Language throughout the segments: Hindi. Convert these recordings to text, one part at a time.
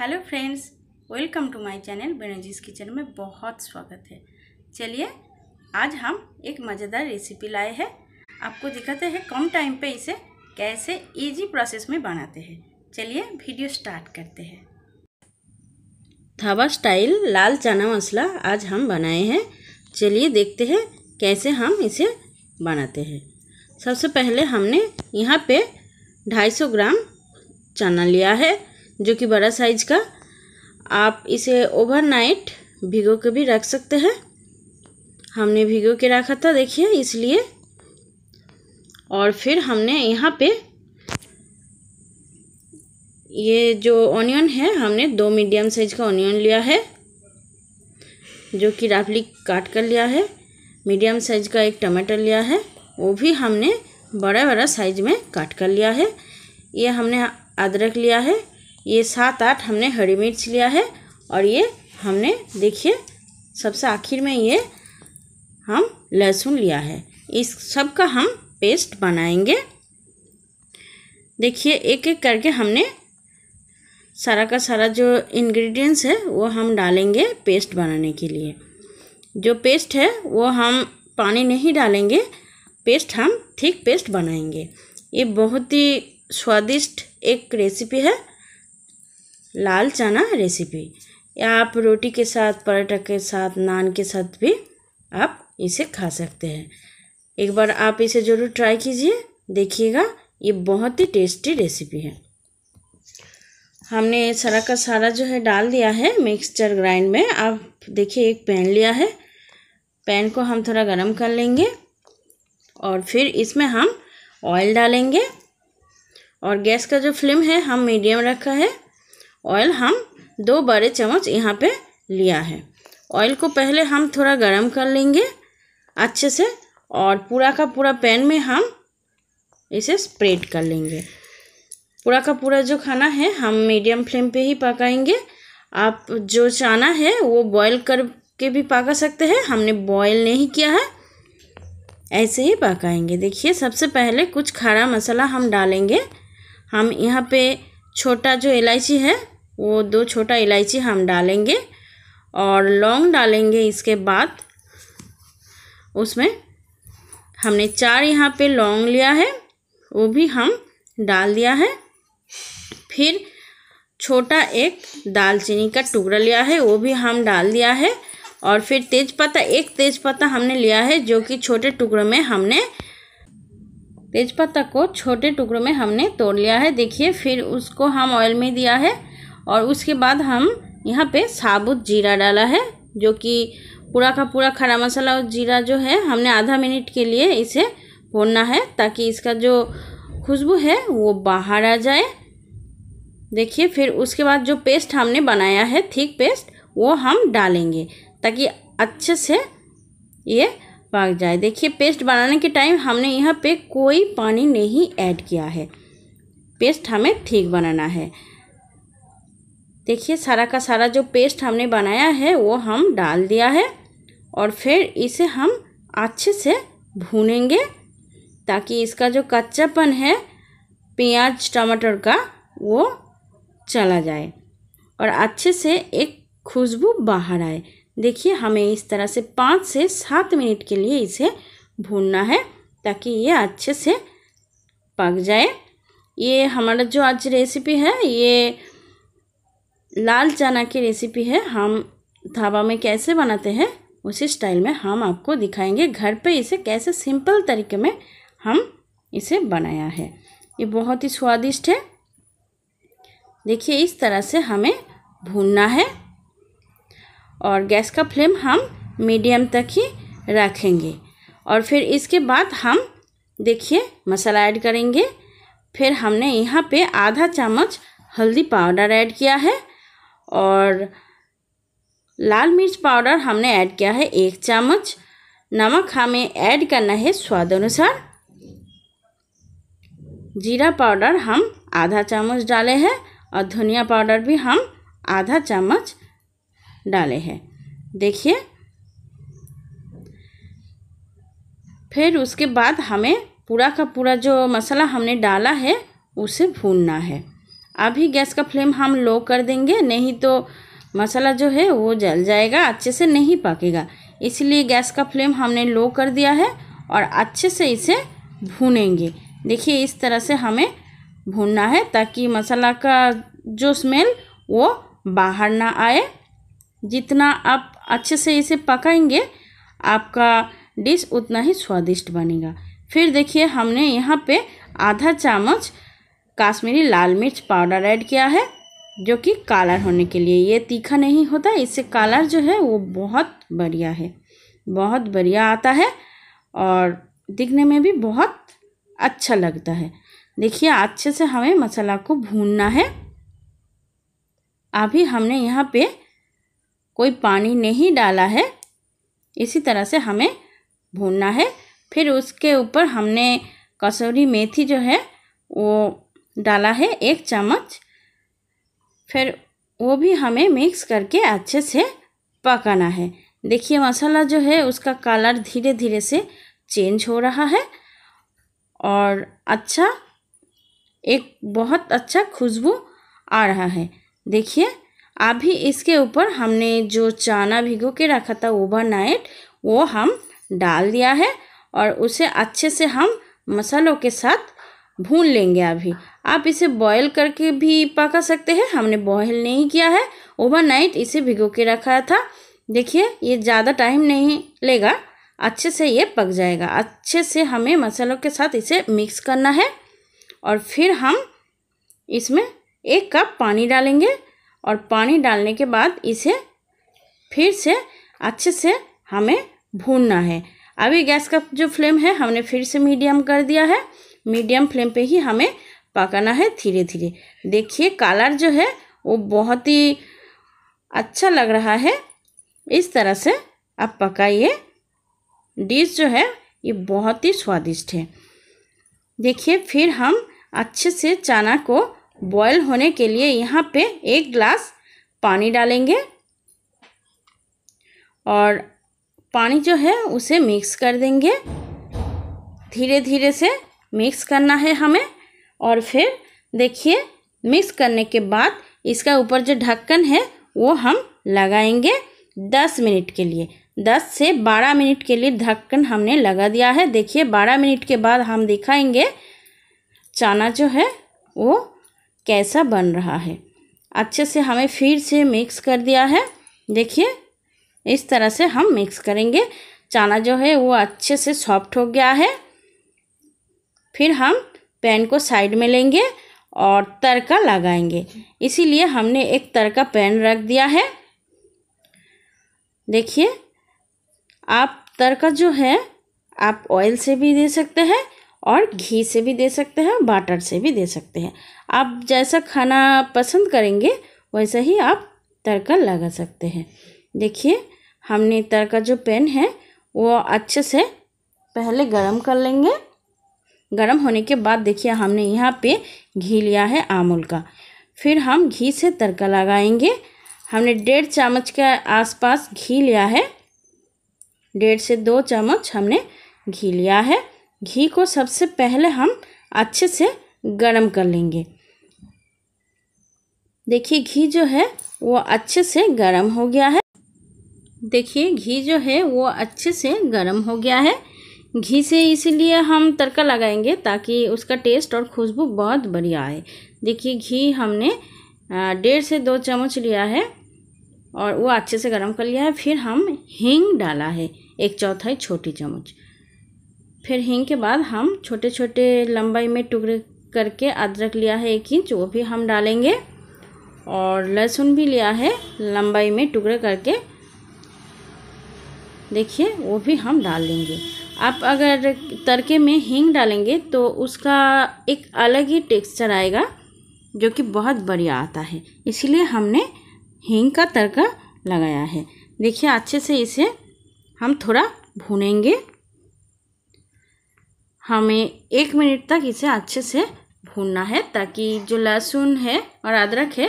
hello friends welcome to my channel बेनजीज किचन में बहुत स्वागत है चलिए आज हम एक मज़ेदार रेसिपी लाए हैं आपको दिखाते हैं कम टाइम पे इसे कैसे इजी प्रोसेस में बनाते हैं चलिए वीडियो स्टार्ट करते हैं थावा स्टाइल लाल चना मसाला आज हम बनाए हैं चलिए देखते हैं कैसे हम इसे बनाते हैं सबसे पहले हमने यहाँ पर ढाई ग्राम चना लिया है जो कि बड़ा साइज का आप इसे ओवरनाइट भिगो के भी रख सकते हैं हमने भिगो के रखा था देखिए इसलिए और फिर हमने यहाँ पे ये जो ऑनियन है हमने दो मीडियम साइज का ऑनियन लिया है जो कि राफली काट कर लिया है मीडियम साइज का एक टमाटर लिया है वो भी हमने बड़ा बड़ा साइज में काट कर लिया है ये हमने अदरक लिया है ये सात आठ हमने हरी मिर्च लिया है और ये हमने देखिए सबसे आखिर में ये हम लहसुन लिया है इस सब का हम पेस्ट बनाएंगे देखिए एक एक करके हमने सारा का सारा जो इंग्रेडिएंट्स है वो हम डालेंगे पेस्ट बनाने के लिए जो पेस्ट है वो हम पानी नहीं डालेंगे पेस्ट हम थिक पेस्ट बनाएंगे ये बहुत ही स्वादिष्ट एक रेसिपी है लाल चना रेसिपी या आप रोटी के साथ पराठा के साथ नान के साथ भी आप इसे खा सकते हैं एक बार आप इसे ज़रूर ट्राई कीजिए देखिएगा ये बहुत ही टेस्टी रेसिपी है हमने सारा का सारा जो है डाल दिया है मिक्सचर ग्राइंड में आप देखिए एक पैन लिया है पैन को हम थोड़ा गरम कर लेंगे और फिर इसमें हम ऑयल डालेंगे और गैस का जो फ्लेम है हम मीडियम रखा है ऑयल हम दो बड़े चम्मच यहाँ पे लिया है ऑयल को पहले हम थोड़ा गर्म कर लेंगे अच्छे से और पूरा का पूरा पैन में हम इसे स्प्रेड कर लेंगे पूरा का पूरा जो खाना है हम मीडियम फ्लेम पे ही पकाएंगे आप जो चाना है वो बॉईल करके भी पका सकते हैं हमने बॉईल नहीं किया है ऐसे ही पकाएंगे देखिए सबसे पहले कुछ खड़ा मसाला हम डालेंगे हम यहाँ पे छोटा जो इलायची है वो दो छोटा इलायची हम डालेंगे और लौंग डालेंगे इसके बाद उसमें हमने चार यहाँ पे लौंग लिया है वो भी हम डाल दिया है फिर छोटा एक दालचीनी का टुकड़ा लिया है वो भी हम डाल दिया है और फिर तेज़पत्ता एक तेज़पत्ता हमने लिया है जो कि छोटे टुकड़ों में हमने तेज़पत्ता को छोटे टुकड़ों में हमने तोड़ लिया है देखिए फिर उसको हम ऑयल में दिया है और उसके बाद हम यहाँ पे साबुत जीरा डाला है जो कि पूरा का पूरा खड़ा मसाला और जीरा जो है हमने आधा मिनट के लिए इसे भूनना है ताकि इसका जो खुशबू है वो बाहर आ जाए देखिए फिर उसके बाद जो पेस्ट हमने बनाया है थिक पेस्ट वो हम डालेंगे ताकि अच्छे से ये पक जाए देखिए पेस्ट बनाने के टाइम हमने यहाँ पे कोई पानी नहीं ऐड किया है पेस्ट हमें ठीक बनाना है देखिए सारा का सारा जो पेस्ट हमने बनाया है वो हम डाल दिया है और फिर इसे हम अच्छे से भूनेंगे ताकि इसका जो कच्चापन है प्याज टमाटर का वो चला जाए और अच्छे से एक खुशबू बाहर आए देखिए हमें इस तरह से पाँच से सात मिनट के लिए इसे भूनना है ताकि ये अच्छे से पक जाए ये हमारा जो आज रेसिपी है ये लाल चना की रेसिपी है हम ढाबा में कैसे बनाते हैं उसी स्टाइल में हम आपको दिखाएंगे घर पे इसे कैसे सिंपल तरीके में हम इसे बनाया है ये बहुत ही स्वादिष्ट है देखिए इस तरह से हमें भूनना है और गैस का फ्लेम हम मीडियम तक ही रखेंगे और फिर इसके बाद हम देखिए मसाला ऐड करेंगे फिर हमने यहाँ पे आधा चम्मच हल्दी पाउडर ऐड किया है और लाल मिर्च पाउडर हमने ऐड किया है एक चम्मच नमक हमें ऐड करना है स्वाद अनुसार जीरा पाउडर हम आधा चम्मच डाले हैं और धनिया पाउडर भी हम आधा चम्मच डाले हैं देखिए फिर उसके बाद हमें पूरा का पूरा जो मसाला हमने डाला है उसे भूनना है अभी गैस का फ्लेम हम लो कर देंगे नहीं तो मसाला जो है वो जल जाएगा अच्छे से नहीं पकेगा इसलिए गैस का फ्लेम हमने लो कर दिया है और अच्छे से इसे भूनेंगे देखिए इस तरह से हमें भूनना है ताकि मसाला का जो स्मेल वो बाहर ना आए जितना आप अच्छे से इसे पकाएंगे आपका डिश उतना ही स्वादिष्ट बनेगा फिर देखिए हमने यहाँ पे आधा चामच काश्मीरी लाल मिर्च पाउडर ऐड किया है जो कि कालर होने के लिए ये तीखा नहीं होता इससे कालर जो है वो बहुत बढ़िया है बहुत बढ़िया आता है और दिखने में भी बहुत अच्छा लगता है देखिए अच्छे से हमें मसाला को भूनना है अभी हमने यहाँ पे कोई पानी नहीं डाला है इसी तरह से हमें भूनना है फिर उसके ऊपर हमने कसूरी मेथी जो है वो डाला है एक चम्मच फिर वो भी हमें मिक्स करके अच्छे से पकाना है देखिए मसाला जो है उसका कलर धीरे धीरे से चेंज हो रहा है और अच्छा एक बहुत अच्छा खुशबू आ रहा है देखिए अभी इसके ऊपर हमने जो चना भिगो के रखा था ओवरनाइट वो हम डाल दिया है और उसे अच्छे से हम मसालों के साथ भून लेंगे अभी आप इसे बॉयल करके भी पका सकते हैं हमने बॉयल नहीं किया है ओवरनाइट इसे भिगो के रखा था देखिए ये ज़्यादा टाइम नहीं लेगा अच्छे से ये पक जाएगा अच्छे से हमें मसालों के साथ इसे मिक्स करना है और फिर हम इसमें एक कप पानी डालेंगे और पानी डालने के बाद इसे फिर से अच्छे से हमें भूनना है अभी गैस का जो फ्लेम है हमने फिर से मीडियम कर दिया है मीडियम फ्लेम पे ही हमें पकाना है धीरे धीरे देखिए कलर जो है वो बहुत ही अच्छा लग रहा है इस तरह से आप पकाइए डिश जो है ये बहुत ही स्वादिष्ट है देखिए फिर हम अच्छे से चना को बॉयल होने के लिए यहाँ पे एक ग्लास पानी डालेंगे और पानी जो है उसे मिक्स कर देंगे धीरे धीरे से मिक्स करना है हमें और फिर देखिए मिक्स करने के बाद इसका ऊपर जो ढक्कन है वो हम लगाएंगे दस मिनट के लिए दस से बारह मिनट के लिए ढक्कन हमने लगा दिया है देखिए बारह मिनट के बाद हम दिखाएंगे चना जो है वो कैसा बन रहा है अच्छे से हमें फिर से मिक्स कर दिया है देखिए इस तरह से हम मिक्स करेंगे चना जो है वो अच्छे से सॉफ्ट हो गया है फिर हम पैन को साइड में लेंगे और तड़का लगाएंगे इसीलिए हमने एक तड़का पैन रख दिया है देखिए आप तड़का जो है आप ऑयल से भी दे सकते हैं और घी से भी दे सकते हैं बाटर से भी दे सकते हैं आप जैसा खाना पसंद करेंगे वैसा ही आप तड़का लगा सकते हैं देखिए हमने तड़का जो पैन है वो अच्छे से पहले गरम कर लेंगे गर्म होने के बाद देखिए हमने यहाँ पे घी लिया है आमूल का फिर हम घी से तड़का लगाएंगे हमने डेढ़ चम्मच के आसपास घी लिया है डेढ़ से दो चम्मच हमने घी लिया है घी को सबसे पहले हम अच्छे से गर्म कर लेंगे देखिए घी जो है वो अच्छे से गर्म हो गया है देखिए घी जो है वो अच्छे से गर्म हो गया है घी से इसीलिए हम तड़का लगाएंगे ताकि उसका टेस्ट और खुशबू बहुत बढ़िया आए देखिए घी हमने डेढ़ से दो चम्मच लिया है और वो अच्छे से गर्म कर लिया है फिर हम हींग डाला है एक चौथाई छोटी चम्मच फिर हींग के बाद हम छोटे छोटे लंबाई में टुकड़े करके अदरक लिया है एक इंच वो भी हम डालेंगे और लहसुन भी लिया है लंबाई में टुकड़े करके देखिए वो भी हम डाल देंगे आप अगर तड़के में हींग डालेंगे तो उसका एक अलग ही टेक्सचर आएगा जो कि बहुत बढ़िया आता है इसलिए हमने हींग का तड़का लगाया है देखिए अच्छे से इसे हम थोड़ा भूनेंगे हमें एक मिनट तक इसे अच्छे से भूनना है ताकि जो लहसुन है और अदरक है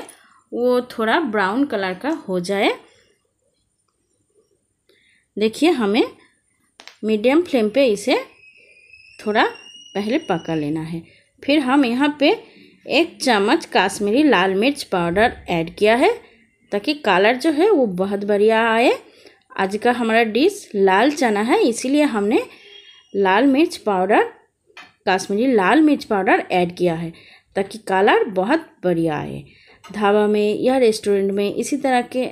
वो थोड़ा ब्राउन कलर का हो जाए देखिए हमें मीडियम फ्लेम पे इसे थोड़ा पहले पका लेना है फिर हम यहाँ पे एक चम्मच काश्मीरी लाल मिर्च पाउडर ऐड किया है ताकि कलर जो है वो बहुत बढ़िया आए आज का हमारा डिश लाल चना है इसीलिए हमने लाल मिर्च पाउडर काश्मीरी लाल मिर्च पाउडर ऐड किया है ताकि कलर बहुत बढ़िया आए ढाबा में या रेस्टोरेंट में इसी तरह के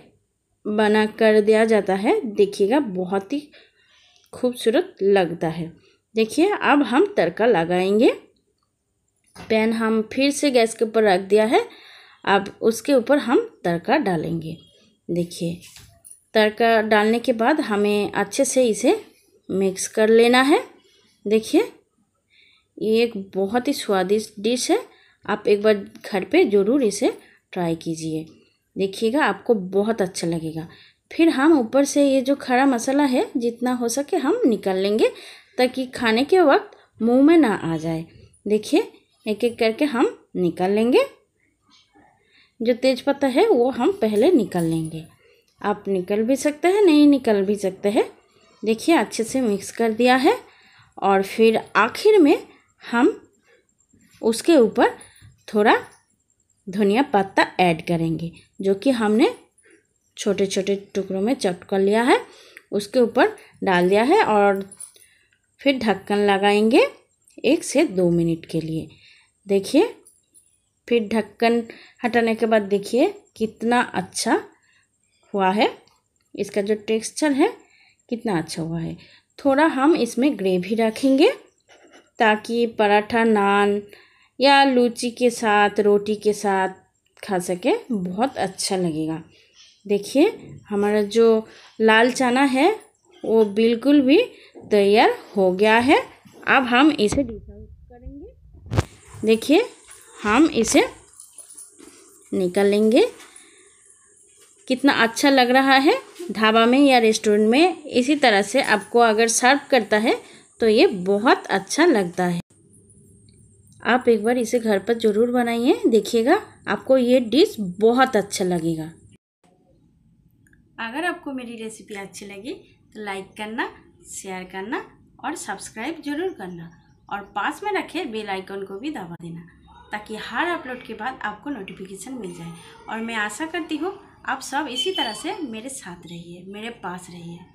बना कर दिया जाता है देखिएगा बहुत ही खूबसूरत लगता है देखिए अब हम तड़का लगाएंगे पैन हम फिर से गैस के ऊपर रख दिया है अब उसके ऊपर हम तड़का डालेंगे देखिए तड़का डालने के बाद हमें अच्छे से इसे मिक्स कर लेना है देखिए ये एक बहुत ही स्वादिष्ट डिश है आप एक बार घर पे ज़रूर इसे ट्राई कीजिए देखिएगा आपको बहुत अच्छा लगेगा फिर हम ऊपर से ये जो खड़ा मसाला है जितना हो सके हम निकाल लेंगे ताकि खाने के वक्त मुंह में ना आ जाए देखिए एक एक करके हम निकाल लेंगे जो तेज़पत्ता है वो हम पहले निकाल लेंगे आप निकल भी सकते हैं नहीं निकल भी सकते हैं देखिए अच्छे से मिक्स कर दिया है और फिर आखिर में हम उसके ऊपर थोड़ा धनिया पत्ता ऐड करेंगे जो कि हमने छोटे छोटे टुकड़ों में चट कर लिया है उसके ऊपर डाल दिया है और फिर ढक्कन लगाएंगे एक से दो मिनट के लिए देखिए फिर ढक्कन हटाने के बाद देखिए कितना अच्छा हुआ है इसका जो टेक्सचर है कितना अच्छा हुआ है थोड़ा हम इसमें ग्रेवी रखेंगे ताकि पराठा नान या लूची के साथ रोटी के साथ खा सके बहुत अच्छा लगेगा देखिए हमारा जो लाल चना है वो बिल्कुल भी तैयार हो गया है अब हम इसे करेंगे देखिए हम इसे निकाल लेंगे कितना अच्छा लग रहा है ढाबा में या रेस्टोरेंट में इसी तरह से आपको अगर सर्व करता है तो ये बहुत अच्छा लगता है आप एक बार इसे घर पर ज़रूर बनाइए देखिएगा आपको ये डिश बहुत अच्छा लगेगा अगर आपको मेरी रेसिपी अच्छी लगी तो लाइक करना शेयर करना और सब्सक्राइब जरूर करना और पास में रखे बेल आइकन को भी दबा देना ताकि हर अपलोड के बाद आपको नोटिफिकेशन मिल जाए और मैं आशा करती हूँ आप सब इसी तरह से मेरे साथ रहिए मेरे पास रहिए